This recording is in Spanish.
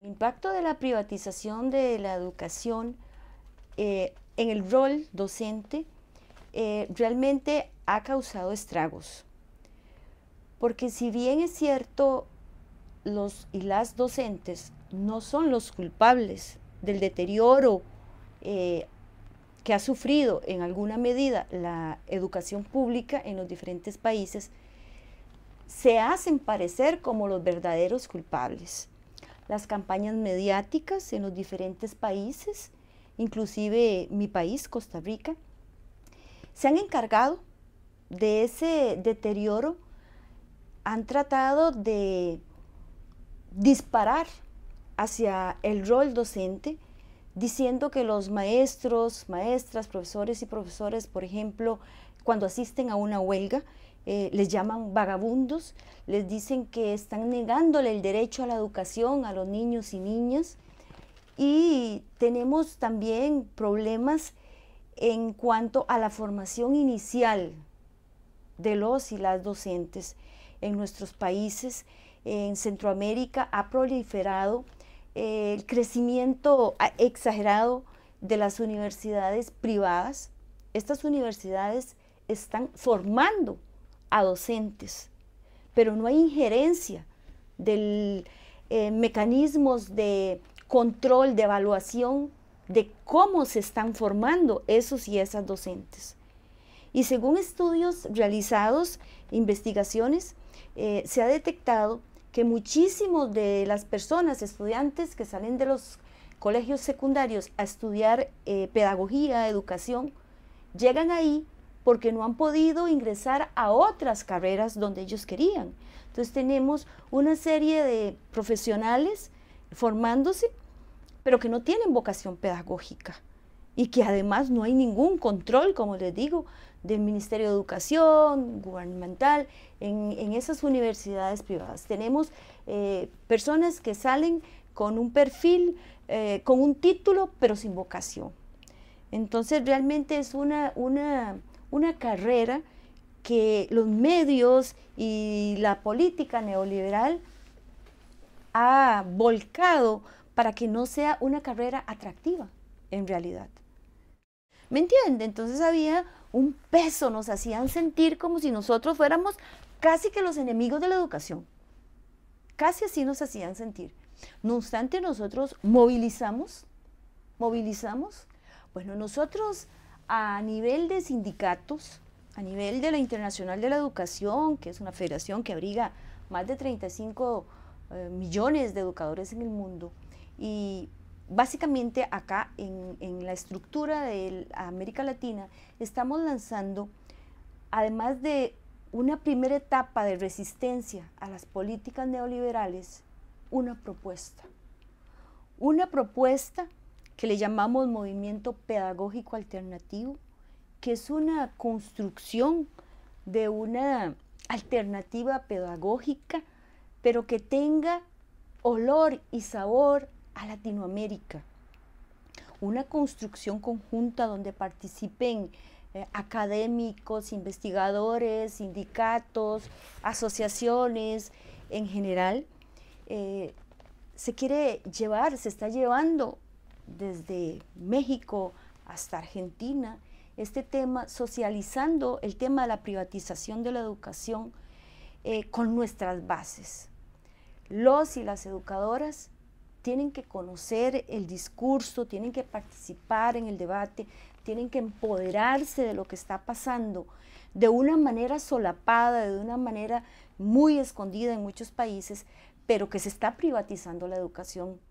El impacto de la privatización de la educación eh, en el rol docente eh, realmente ha causado estragos. Porque si bien es cierto, los y las docentes no son los culpables del deterioro eh, que ha sufrido en alguna medida la educación pública en los diferentes países, se hacen parecer como los verdaderos culpables las campañas mediáticas en los diferentes países, inclusive mi país, Costa Rica, se han encargado de ese deterioro, han tratado de disparar hacia el rol docente, diciendo que los maestros, maestras, profesores y profesores, por ejemplo, cuando asisten a una huelga, eh, les llaman vagabundos, les dicen que están negándole el derecho a la educación a los niños y niñas. Y tenemos también problemas en cuanto a la formación inicial de los y las docentes en nuestros países. En Centroamérica ha proliferado eh, el crecimiento exagerado de las universidades privadas. Estas universidades están formando a docentes, pero no hay injerencia de eh, mecanismos de control, de evaluación de cómo se están formando esos y esas docentes. Y según estudios realizados, investigaciones, eh, se ha detectado que muchísimos de las personas, estudiantes que salen de los colegios secundarios a estudiar eh, pedagogía, educación, llegan ahí porque no han podido ingresar a otras carreras donde ellos querían. Entonces tenemos una serie de profesionales formándose, pero que no tienen vocación pedagógica y que además no hay ningún control, como les digo, del Ministerio de Educación, gubernamental, en, esas universidades privadas. Tenemos eh, personas que salen con un perfil, eh, con un título, pero sin vocación. Entonces realmente es una, una una carrera que los medios y la política neoliberal ha volcado para que no sea una carrera atractiva en realidad. ¿Me entiende? Entonces había un peso, nos hacían sentir como si nosotros fuéramos casi que los enemigos de la educación. Casi así nos hacían sentir. No obstante, nosotros movilizamos, movilizamos. Bueno, nosotros a nivel de sindicatos, a nivel de la Internacional de la Educación, que es una federación que abriga más de 35 eh, millones de educadores en el mundo, y básicamente acá en, en la estructura de América Latina estamos lanzando, además de una primera etapa de resistencia a las políticas neoliberales, una propuesta. Una propuesta que le llamamos movimiento pedagógico alternativo, que es una construcción de una alternativa pedagógica, pero que tenga olor y sabor a Latinoamérica. Una construcción conjunta donde participen eh, académicos, investigadores, sindicatos, asociaciones en general. Eh, se quiere llevar, se está llevando desde México hasta Argentina, este tema, socializando el tema de la privatización de la educación eh, con nuestras bases. Los y las educadoras tienen que conocer el discurso, tienen que participar en el debate, tienen que empoderarse de lo que está pasando de una manera solapada, de una manera muy escondida en muchos países, pero que se está privatizando la educación